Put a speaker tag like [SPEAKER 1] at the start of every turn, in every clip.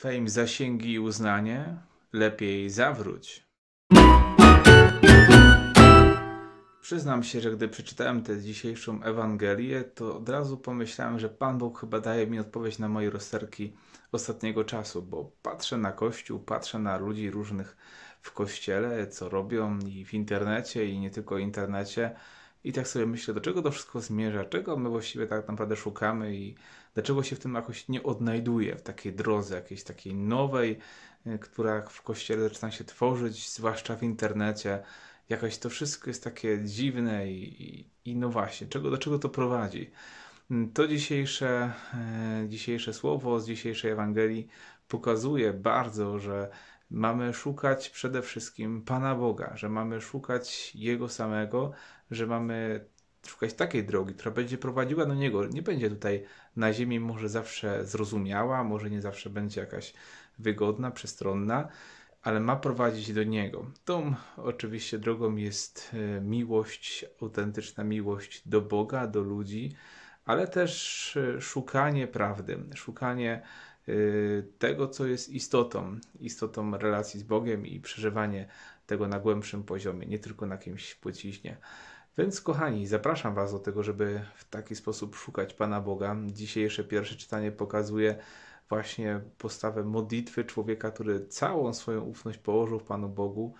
[SPEAKER 1] Fame, zasięgi i uznanie lepiej zawróć. Przyznam się, że gdy przeczytałem tę dzisiejszą Ewangelię, to od razu pomyślałem, że Pan Bóg chyba daje mi odpowiedź na moje rozterki ostatniego czasu, bo patrzę na Kościół, patrzę na ludzi różnych w Kościele, co robią i w internecie, i nie tylko w internecie, i tak sobie myślę, do czego to wszystko zmierza, czego my właściwie tak naprawdę szukamy i dlaczego się w tym jakoś nie odnajduje, w takiej drodze, jakiejś takiej nowej, y, która w kościele zaczyna się tworzyć, zwłaszcza w internecie. Jakoś to wszystko jest takie dziwne i, i, i no właśnie, czego, do czego to prowadzi? To dzisiejsze, e, dzisiejsze słowo z dzisiejszej Ewangelii pokazuje bardzo, że mamy szukać przede wszystkim Pana Boga, że mamy szukać Jego samego, że mamy szukać takiej drogi, która będzie prowadziła do Niego. Nie będzie tutaj na ziemi może zawsze zrozumiała, może nie zawsze będzie jakaś wygodna, przestronna, ale ma prowadzić do Niego. Tą oczywiście drogą jest e, miłość, autentyczna miłość do Boga, do ludzi, ale też e, szukanie prawdy, szukanie e, tego, co jest istotą, istotą relacji z Bogiem i przeżywanie tego na głębszym poziomie, nie tylko na kimś płciźnie. Więc kochani, zapraszam Was do tego, żeby w taki sposób szukać Pana Boga. Dzisiejsze pierwsze czytanie pokazuje właśnie postawę modlitwy człowieka, który całą swoją ufność położył w Panu Bogu,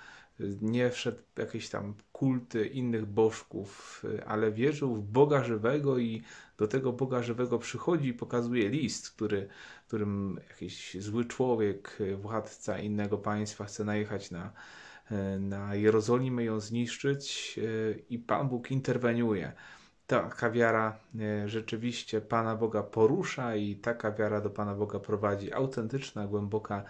[SPEAKER 1] nie wszedł w jakieś tam kulty innych bożków, ale wierzył w Boga żywego i do tego Boga żywego przychodzi i pokazuje list, który, którym jakiś zły człowiek, władca innego państwa chce najechać na, na Jerozolimę, ją zniszczyć e, i Pan Bóg interweniuje ta kawiara e, rzeczywiście Pana Boga porusza i taka wiara do Pana Boga prowadzi autentyczna, głęboka,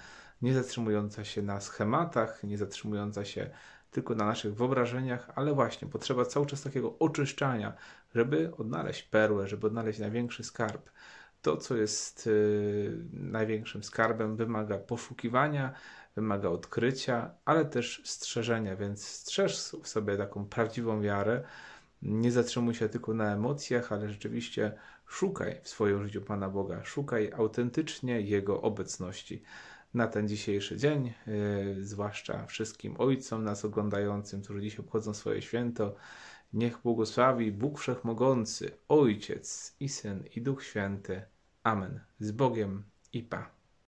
[SPEAKER 1] nie zatrzymująca się na schematach, nie zatrzymująca się tylko na naszych wyobrażeniach, ale właśnie potrzeba cały czas takiego oczyszczania, żeby odnaleźć perłę, żeby odnaleźć największy skarb. To, co jest yy, największym skarbem, wymaga poszukiwania, wymaga odkrycia, ale też strzeżenia, więc strzeż sobie taką prawdziwą wiarę nie zatrzymuj się tylko na emocjach, ale rzeczywiście szukaj w swoim życiu Pana Boga, szukaj autentycznie Jego obecności. Na ten dzisiejszy dzień, yy, zwłaszcza wszystkim ojcom nas oglądającym, którzy dziś obchodzą swoje święto, niech błogosławi Bóg Wszechmogący, Ojciec i Syn i Duch Święty. Amen. Z Bogiem i Pa.